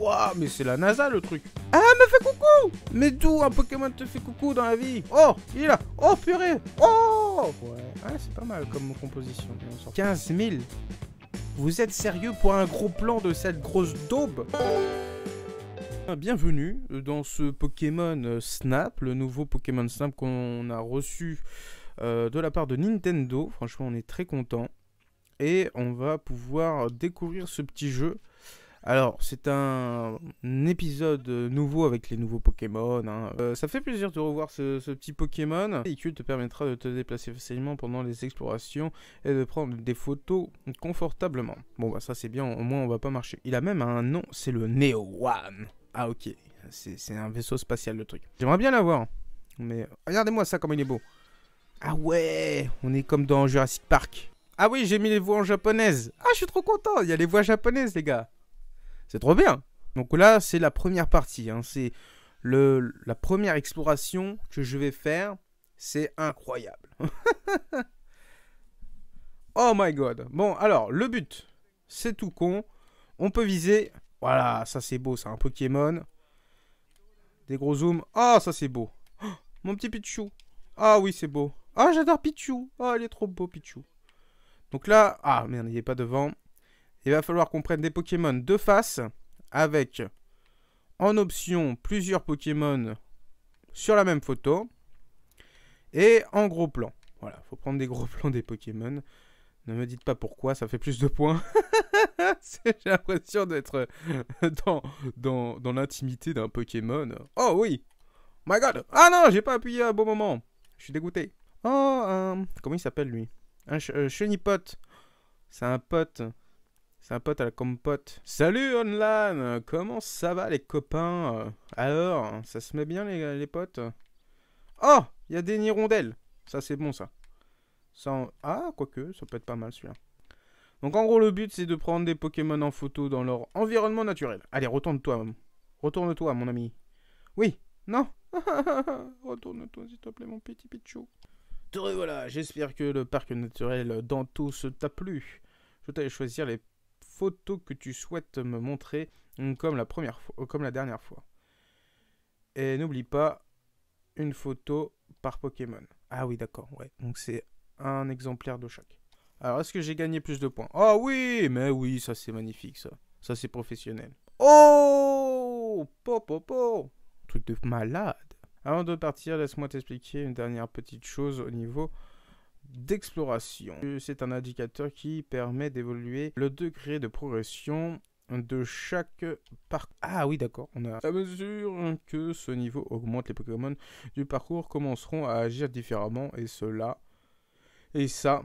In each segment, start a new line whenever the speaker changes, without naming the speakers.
Waouh, mais c'est la NASA le truc. Ah, me fait coucou Mais d'où un Pokémon te fait coucou dans la vie Oh, il est là Oh, purée Oh Ouais, c'est pas mal comme composition. 15 000 Vous êtes sérieux pour un gros plan de cette grosse daube ah, Bienvenue dans ce Pokémon Snap, le nouveau Pokémon Snap qu'on a reçu euh, de la part de Nintendo. Franchement, on est très content. Et on va pouvoir découvrir ce petit jeu alors, c'est un épisode nouveau avec les nouveaux Pokémon. Hein. Euh, ça fait plaisir de revoir ce, petit Pokémon. véhicule te permettra de te déplacer facilement pendant les explorations et de prendre des photos confortablement. Bon, bah ça c'est bien, au moins on va pas marcher. Il a même un nom, c'est le Neo One. Ah ok, c'est un vaisseau spatial le truc. J'aimerais bien l'avoir, mais euh, regardez-moi ça comme il est beau. Ah ouais, on est comme dans Jurassic Park. Ah oui, j'ai mis les voix en japonaise. Ah, je suis trop content, il y a les voix japonaises les gars. C'est trop bien. Donc là, c'est la première partie. Hein. C'est la première exploration que je vais faire. C'est incroyable. oh my god. Bon, alors, le but, c'est tout con. On peut viser. Voilà, ça c'est beau, c'est un Pokémon. Des gros zooms. Ah, ça c'est beau. Oh, mon petit Pichou. Ah oui, c'est beau. Ah, j'adore Pichou. Ah, il est trop beau, Pichou. Donc là, ah merde, il n'est pas devant il va falloir qu'on prenne des Pokémon de face avec en option plusieurs Pokémon sur la même photo et en gros plan. Voilà, faut prendre des gros plans des Pokémon. Ne me dites pas pourquoi, ça fait plus de points. J'ai l'impression d'être euh, dans, dans, l'intimité d'un Pokémon. Oh oui My god Ah non, j'ai pas appuyé à bon moment. Je suis dégoûté. Oh, comment il s'appelle lui Un euh, chenipote. C'est un pote un pote à la compote. Salut Onlan Comment ça va les copains Alors, ça se met bien les, potes Oh Il y a des nirondelles Ça c'est bon ça. ça en... Ah, quoique, ça peut être pas mal celui-là. Donc en gros le but c'est de prendre des Pokémon en photo dans leur environnement naturel. Allez, retourne-toi. Retourne-toi mon ami. Oui Non Retourne-toi s'il te plaît mon petit Pichou. Te voilà, j'espère que le parc naturel se t'a plu. Je t'allais choisir les photo que tu souhaites me montrer euh, comme la, première fois, euh, comme la dernière fois. Et n'oublie pas une photo par Pokémon. Ah oui, d'accord, ouais. Donc c'est un exemplaire de chaque. Alors, est-ce que j'ai gagné plus de points Ah oh, oui, mais oui, ça c'est magnifique, ça. Ça c'est professionnel. Oh po po. Truc de malade. Avant de partir, laisse-moi t'expliquer une dernière petite chose au niveau d'exploration. C'est un indicateur qui permet d'évoluer le degré de progression de chaque parcours. Ah oui, d'accord. On a à mesure que ce niveau augmente, les Pokémon du parcours commenceront à agir différemment et cela et ça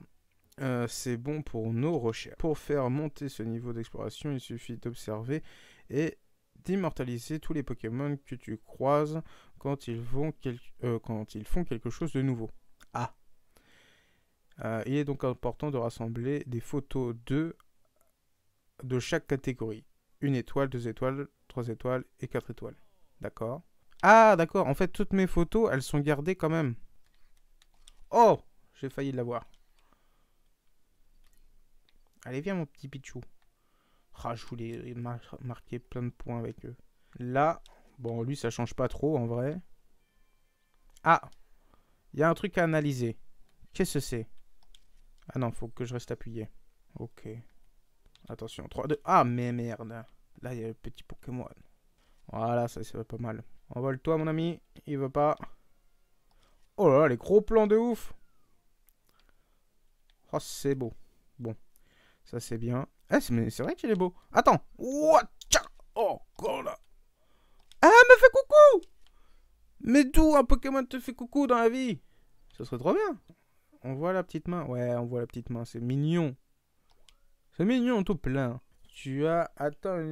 euh, c'est bon pour nos recherches. Pour faire monter ce niveau d'exploration, il suffit d'observer et d'immortaliser tous les Pokémon que tu croises quand ils, vont euh, quand ils font quelque chose de nouveau. Euh, il est donc important de rassembler des photos de, de chaque catégorie. Une étoile, deux étoiles, trois étoiles et quatre étoiles. D'accord Ah, d'accord. En fait, toutes mes photos, elles sont gardées quand même. Oh J'ai failli l'avoir. Allez, viens, mon petit Pichou. Ah, je voulais marquer plein de points avec eux. Là, bon, lui, ça change pas trop, en vrai. Ah Il y a un truc à analyser. Qu'est-ce que c'est ah non, faut que je reste appuyé. Ok. Attention, 3, 2... Ah, mais merde. Là, il y a le petit Pokémon. Voilà, ça, c'est pas mal. Envole-toi, mon ami. Il veut pas. Oh là là, les gros plans de ouf. Oh, c'est beau. Bon. Ça, c'est bien. Eh, c'est vrai qu'il est beau. Attends. Oh, oh là. Ah, me fait coucou Mais d'où un Pokémon te fait coucou dans la vie Ce serait trop bien. On voit la petite main Ouais, on voit la petite main. C'est mignon. C'est mignon tout plein. Tu as atteint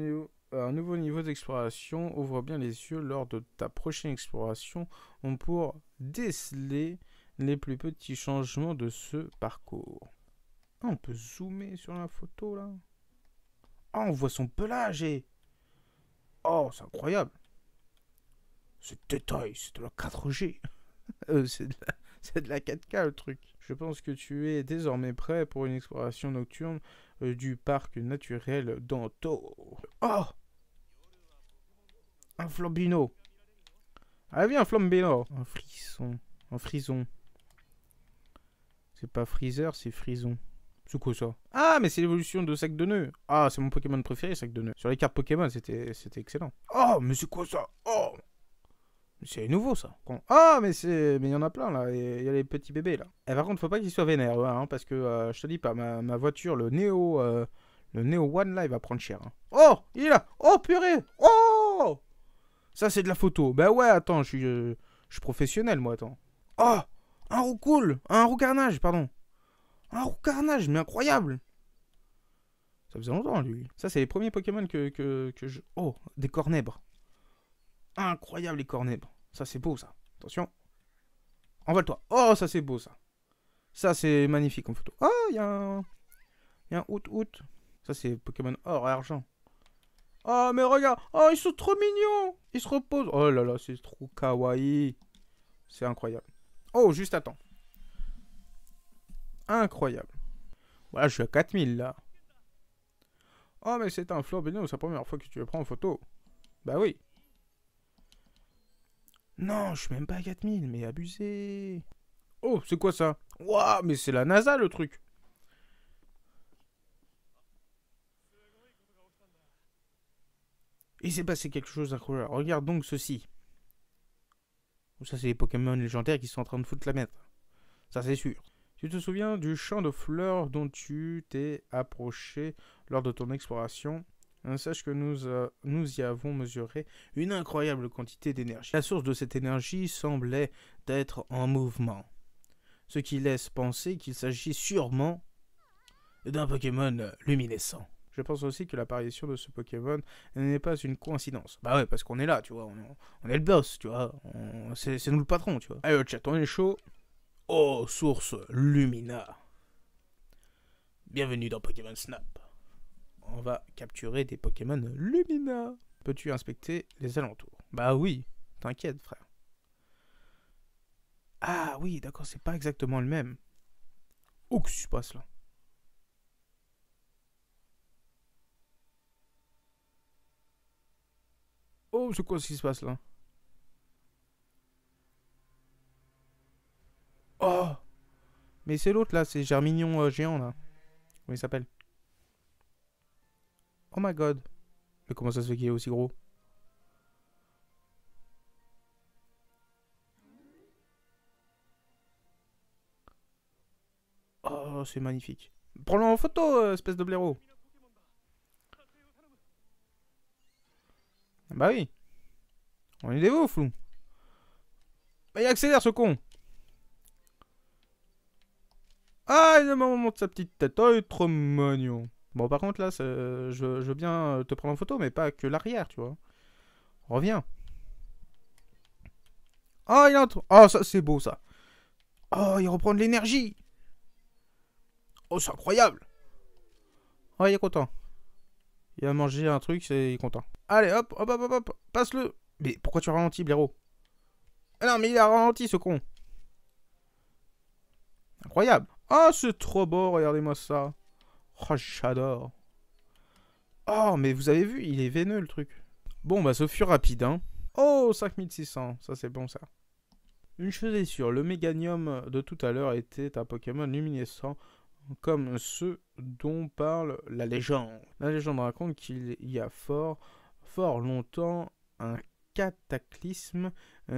un, nouveau niveau d'exploration. Ouvre bien les yeux lors de ta prochaine exploration. On pourra déceler les plus petits changements de ce parcours. on peut zoomer sur la photo là. Ah, on voit son pelage et... Oh, c'est incroyable. C'est détail, c'est de la 4G. Euh, c'est de la... c'est de la 4K le truc. Je pense que tu es désormais prêt pour une exploration nocturne euh, du parc naturel d'Anto. Oh Un flambino Ah oui, un flambino Un frisson. Un frison. C'est pas freezer, c'est frison. C'est quoi ça Ah, mais c'est l'évolution de sac de nœuds. Ah, c'est mon Pokémon préféré, sac de nœuds. Sur les cartes Pokémon, c'était excellent. Oh, mais c'est quoi ça Oh c'est nouveau ça. Ah, mais c'est, mais il y en a plein là. Il y a les petits bébés là. Et par contre, faut pas qu'ils soient vénères, hein, parce que euh, je te dis pas, ma, voiture, le Neo, euh, le Neo One là, il va prendre cher. Hein. Oh, il est là. Oh purée. Oh, ça c'est de la photo. Ben ouais, attends, je suis, euh, je professionnel moi, attends. Oh, un roux cool, un roux carnage, pardon. Un roux carnage, mais incroyable. Ça faisait longtemps lui. Ça c'est les premiers Pokémon que, que, que je. Oh, des cornèbres. Incroyable les cornets. Ça, c'est beau, ça. Attention. Envole-toi. Oh, ça, c'est beau, ça. Ça, c'est magnifique en photo. Oh, il y a un... Il y a un out, out. Ça, c'est Pokémon or argent. Oh, mais regarde. Oh, ils sont trop mignons. Ils se reposent. Oh là là, c'est trop kawaii. C'est incroyable. Oh, juste attends. Incroyable. Voilà, je suis à 4000, là. Oh, mais c'est un flop. C'est la première fois que tu le prends en photo. Bah oui. Non, je suis même pas à 4000, mais abusé. Oh, c'est quoi ça Waouh, mais c'est la NASA le truc. Il s'est passé quelque chose d'incroyable. Regarde donc ceci. Ça, c'est les Pokémon légendaires qui sont en train de foutre la mettre. Ça, c'est sûr. Tu te souviens du champ de fleurs dont tu t'es approché lors de ton exploration sache que nous, euh, nous y avons mesuré une incroyable quantité d'énergie. La source de cette énergie semblait être en mouvement, ce qui laisse penser qu'il s'agit sûrement d'un Pokémon luminescent. Je pense aussi que l'apparition de ce Pokémon n'est pas une coïncidence. Bah ouais, parce qu'on est là, tu vois, on, est le boss, tu vois, c'est nous le patron, tu vois. Allez, le chat, on est chaud. Oh, source Lumina. Bienvenue dans Pokémon Snap on va capturer des Pokémon Lumina. Peux-tu inspecter les alentours Bah oui, t'inquiète frère. Ah oui, d'accord, c'est pas exactement le même. Oh, que se passe là Oh, c'est quoi ce qui se passe là Oh Mais c'est l'autre là, c'est Germignon euh, géant là. Comment il s'appelle Oh my god. Mais comment ça se fait qu'il est aussi gros Oh, c'est magnifique. Prends-le en photo, euh, espèce de blaireau. Bah oui. On est des ouf, flou. Bah il accélère, ce con. Ah, il m'a montré sa petite tête. Oh, il est trop mignon. Bon, par contre, là, je, veux bien te prendre en photo, mais pas que l'arrière, tu vois. Reviens. Oh, il entre. Oh, ah, ça, c'est beau, ça. Oh, il reprend de l'énergie. Oh, c'est incroyable. Oh, il est content. Il a mangé un truc, c'est... content. Allez, hop, hop, hop, hop, hop. Passe-le. Mais pourquoi tu ralentis, blaireau ah non, mais il a ralenti, ce con. Incroyable. Oh, c'est trop beau, regardez-moi ça. Oh, j'adore. Oh, mais vous avez vu, il est veineux le truc. Bon, bah, ce fut rapide, hein. Oh, 5600, ça c'est bon ça. Une chose est sûre, le Méganium de tout à l'heure était un Pokémon luminescent comme ceux dont parle la légende. La légende raconte qu'il y a fort, fort longtemps un cataclysme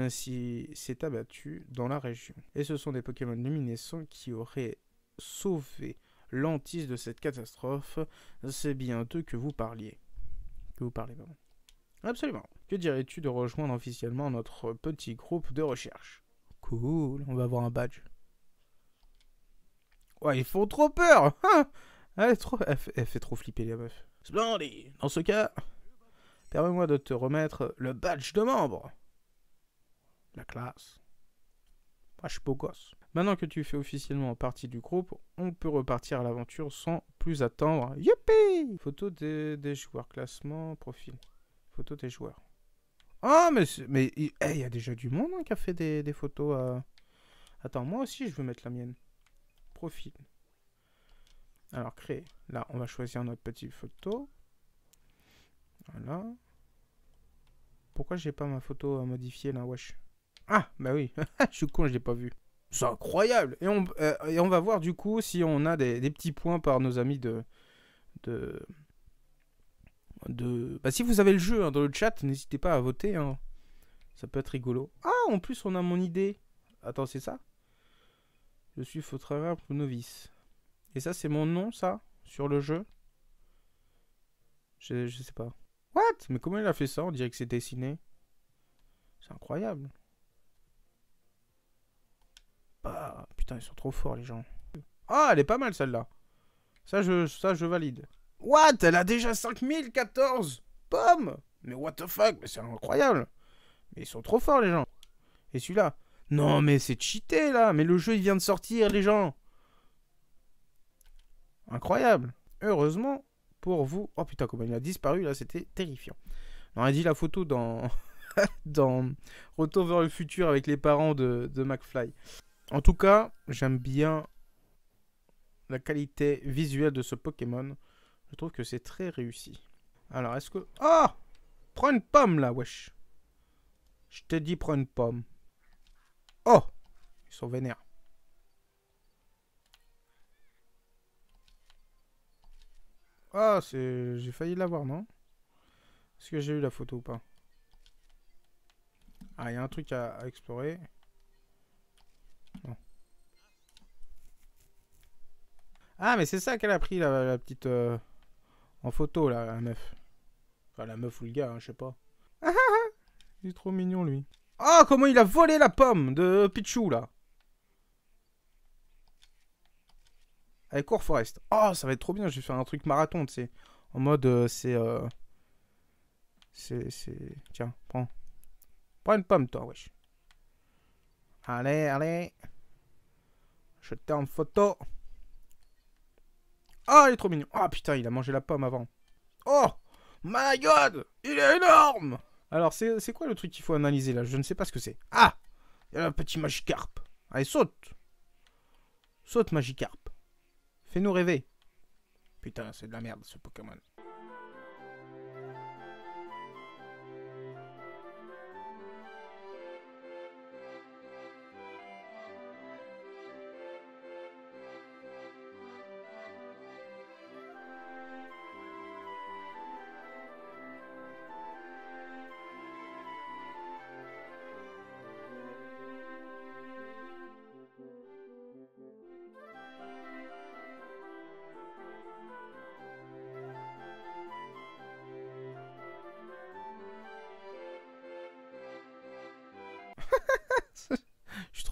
s'est abattu dans la région. Et ce sont des Pokémon luminescents qui auraient sauvé lentisse de cette catastrophe, c'est bientôt que vous parliez. Que vous parlez, vraiment. Absolument. Que dirais-tu de rejoindre officiellement notre petit groupe de recherche Cool, on va avoir un badge. Ouais, ils font trop peur hein elle, trop... fait, trop flipper les meufs. Splendid Dans ce cas, permets-moi de te remettre le badge de membre. La classe. Ah, je beau gosse. Maintenant que tu fais officiellement partie du groupe, on peut repartir à l'aventure sans plus attendre. Youpi Photo des, joueurs, classement, profil. Photo des joueurs. Ah, mais mais eh, il y a déjà du monde hein, qui a fait des, photos. Euh. Attends, moi aussi, je veux mettre la mienne. Profil. Alors, créer. Là, on va choisir notre petite photo. Voilà. Pourquoi j'ai pas ma photo à euh, modifier là, wesh ah, bah oui, je suis con, je l'ai pas vu. C'est incroyable et on, euh, on va voir du coup si on a des, petits points par nos amis de... de... de... Bah si vous avez le jeu hein, dans le chat, n'hésitez pas à voter. Hein. Ça peut être rigolo. Ah, en plus on a mon idée. Attends, c'est ça Je suis faux novice. Et ça, c'est mon nom, ça Sur le jeu je, je sais pas. What Mais comment il a fait ça On dirait que c'est dessiné. C'est incroyable. Putain, ils sont trop forts, les gens. Ah, elle est pas mal, celle-là. Ça je, ça, je valide. What Elle a déjà 5014 pommes Mais what the fuck Mais c'est incroyable Mais ils sont trop forts, les gens. Et celui-là Non, mais c'est cheaté, là Mais le jeu, il vient de sortir, les gens Incroyable Heureusement pour vous... Oh putain, comment il a disparu, là, c'était terrifiant. On a dit la photo dans... dans Retour vers le futur avec les parents de, de McFly. En tout cas, j'aime bien la qualité visuelle de ce Pokémon. Je trouve que c'est très réussi. Alors, est-ce que... Oh Prends une pomme, là, wesh Je t'ai dit, prends une pomme. Oh Ils sont vénères. Ah, c'est... J'ai failli l'avoir, non Est-ce que j'ai eu la photo ou pas Ah, il y a un truc à explorer. Ah, mais c'est ça qu'elle a pris, la, petite. Euh, en photo, là, la meuf. Enfin, la meuf ou le gars, hein, je sais pas. Ah, ah, ah. il est trop mignon, lui. Oh, comment il a volé la pomme de Pichou, là. Allez, cours, Forest. Oh, ça va être trop bien. Je vais faire un truc marathon, tu sais. En mode, euh, c'est. Euh... C'est. Tiens, prends. Prends une pomme, toi, wesh. Allez, allez. Je t'ai en photo. Ah, il est trop mignon. Ah, putain, il a mangé la pomme avant. Oh My God Il est énorme Alors, c'est quoi le truc qu'il faut analyser, là Je ne sais pas ce que c'est. Ah Il y a un petit Magikarp. Allez, saute Saute, Magikarp. Fais-nous rêver. Putain, c'est de la merde, ce Pokémon.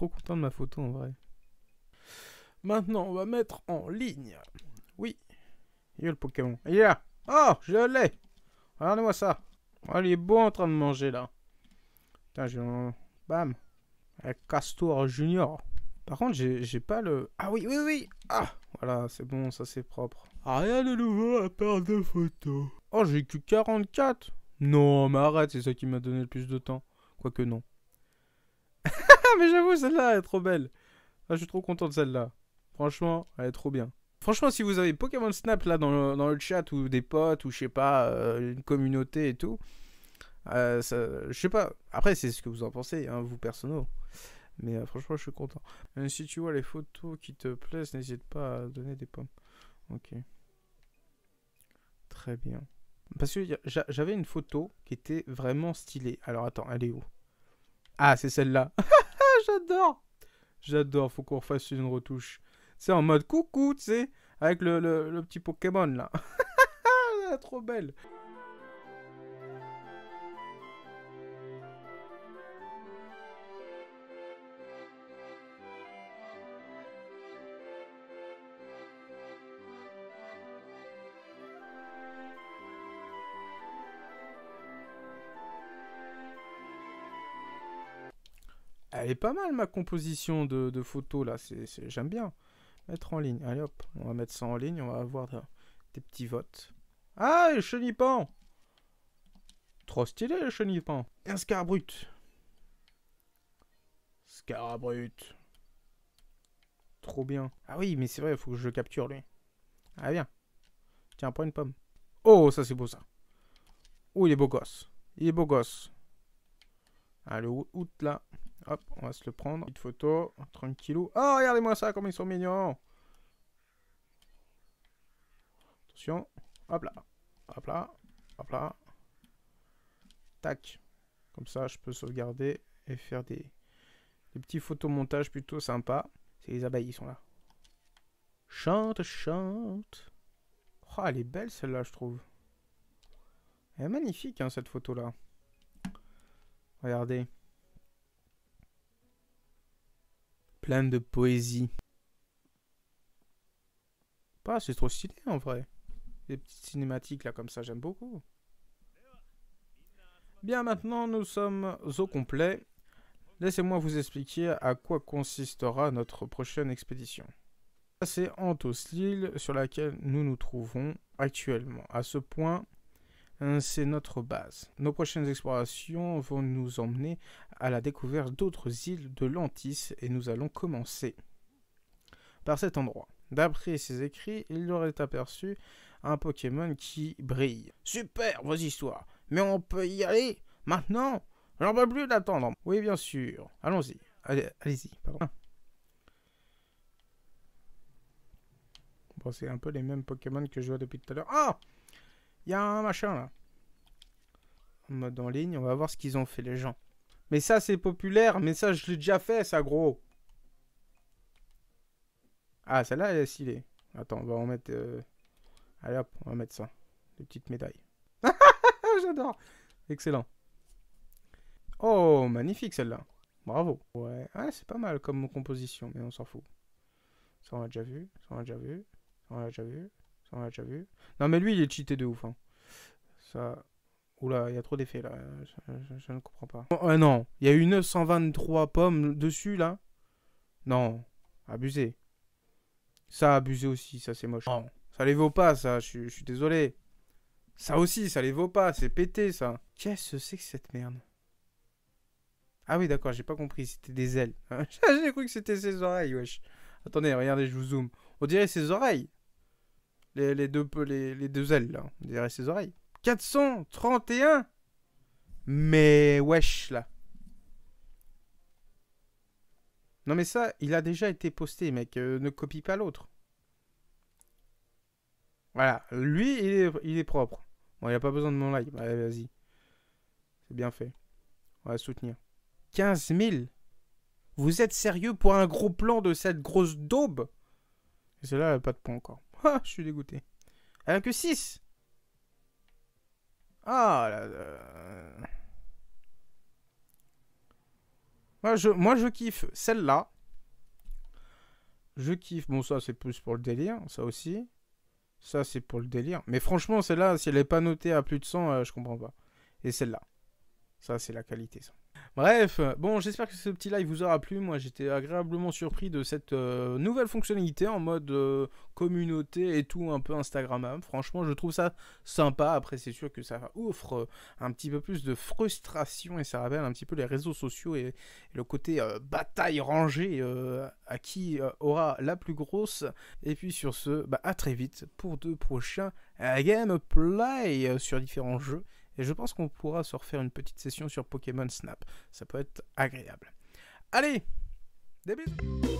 content de ma photo en vrai. Maintenant, on va mettre en ligne. Oui. Il y a le Pokémon. Il est là. Oh, je l'ai. Regardez-moi ça. Oh, il est beau en train de manger là. Putain, j'ai un... Bam. Avec eh, Castor Junior. Par contre, j'ai pas le... Ah oui, oui, oui. Ah, voilà, c'est bon, ça c'est propre. Ah, rien de nouveau à part de photos. Oh, j'ai que 44. Non, mais arrête, c'est ça qui m'a donné le plus de temps. Quoique non. Ah, mais j'avoue, celle-là, elle est trop belle. Ah, je suis trop content de celle-là. Franchement, elle est trop bien. Franchement, si vous avez Pokémon Snap là dans le, chat ou des potes ou je sais pas, euh, une communauté et tout, euh, je sais pas. Après, c'est ce que vous en pensez, hein, vous personnels. Mais euh, franchement, je suis content. Même si tu vois les photos qui te plaisent, n'hésite pas à donner des pommes. Ok. Très bien. Parce que j'avais une photo qui était vraiment stylée. Alors attends, elle est où Ah, c'est celle-là. j'adore J'adore, faut qu'on refasse une retouche. C'est en mode coucou, tu sais, avec le, le petit Pokémon là. Ah, trop belle Elle est pas mal ma composition de, photos là, j'aime bien. Mettre en ligne, allez hop, on va mettre ça en ligne, on va avoir des petits votes. Ah, les chenipans Trop stylé les chenipans Un scarabrut. Scarabrut. Trop bien. Ah oui, mais c'est vrai, il faut que je le capture lui. Allez, ah, bien. Tiens, prends une pomme. Oh, ça c'est beau ça. Oh, il est beau gosse. Il est beau gosse. Allez, out là. Hop, on va se le prendre. Petite photo, tranquillou. Oh, regardez-moi ça, comme ils sont mignons. Attention. Hop là. Hop là. Hop là. Tac. Comme ça, je peux sauvegarder et faire des, des petits photomontages plutôt sympas. C'est les abeilles, ils sont là. Chante, chante. Oh, elle est belle celle-là, je trouve. Elle est magnifique, hein, cette photo-là. Regardez. plein de poésie. Pas, bah, c'est trop stylé en vrai. Des petites cinématiques là comme ça, j'aime beaucoup. Bien, maintenant nous sommes au complet. Laissez-moi vous expliquer à quoi consistera notre prochaine expédition. C'est Antos, l'île sur laquelle nous nous trouvons actuellement. À ce point, Hein, c'est notre base. Nos prochaines explorations vont nous emmener à la découverte d'autres îles de l'Antis et nous allons commencer par cet endroit. D'après ses écrits, il aurait aperçu un Pokémon qui brille. Super vos histoires, mais on peut y aller maintenant J'en peux plus d'attendre. Oui, bien sûr. Allons-y. Allez-y, allez pardon. Bon, c'est un peu les mêmes Pokémon que je vois depuis tout à l'heure. Ah il y a un machin là. En mode en ligne, on va voir ce qu'ils ont fait les gens. Mais ça c'est populaire, mais ça je l'ai déjà fait ça gros. Ah celle-là elle est stylée. Attends, on va en mettre... Euh, allez hop, on va mettre ça. Des petites médailles. J'adore. Excellent. Oh, magnifique celle-là. Bravo. Ouais, ah, c'est pas mal comme composition, mais on s'en fout. Ça on l'a déjà vu, ça on l'a déjà vu, ça on l'a déjà vu. On déjà vu. Non, mais lui, il est cheaté de ouf. Hein. Ça. Oula, il y a trop d'effets là. Je, ne comprends pas. Oh, euh, non, il y a eu 923 pommes dessus là. Non, abusé. Ça, abusé aussi, ça c'est moche. Ça les vaut pas, ça, je, je suis désolé. Ça aussi, ça les vaut pas, c'est pété ça. Qu'est-ce que c'est que cette merde Ah oui, d'accord, j'ai pas compris, c'était des ailes. j'ai cru que c'était ses oreilles, wesh. Attendez, regardez, je vous zoome. On dirait ses oreilles les, deux, les, les deux ailes, là, derrière ses oreilles. 431 Mais wesh, là. Non mais ça, il a déjà été posté, mec. Euh, ne copie pas l'autre. Voilà. Lui, il est, propre. Bon, il n'y a pas besoin de mon like. Bah, vas-y. C'est bien fait. On va soutenir. 15 000 Vous êtes sérieux pour un gros plan de cette grosse daube Et celle-là, elle n'a pas de pont encore. je suis dégoûté. Elle n'a que 6 Ah là, Moi, je, kiffe celle-là. Je kiffe. Bon, ça, c'est plus pour le délire. Ça aussi. Ça, c'est pour le délire. Mais franchement, celle-là, si elle n'est pas notée à plus de 100, euh, je comprends pas. Et celle-là. Ça, c'est la qualité, ça. Bref, euh, bon, j'espère que ce petit live vous aura plu. Moi, j'étais agréablement surpris de cette euh, nouvelle fonctionnalité en mode euh, communauté et tout, un peu Instagrammable. Franchement, je trouve ça sympa. Après, c'est sûr que ça offre un petit peu plus de frustration et ça rappelle un petit peu les réseaux sociaux et, le côté bataille rangée à qui aura la plus grosse. Et puis sur ce, bah, à très vite pour de prochains gameplay sur différents jeux. Et je pense qu'on pourra se refaire une petite session sur Pokémon Snap. Ça peut être agréable. Allez, des bisous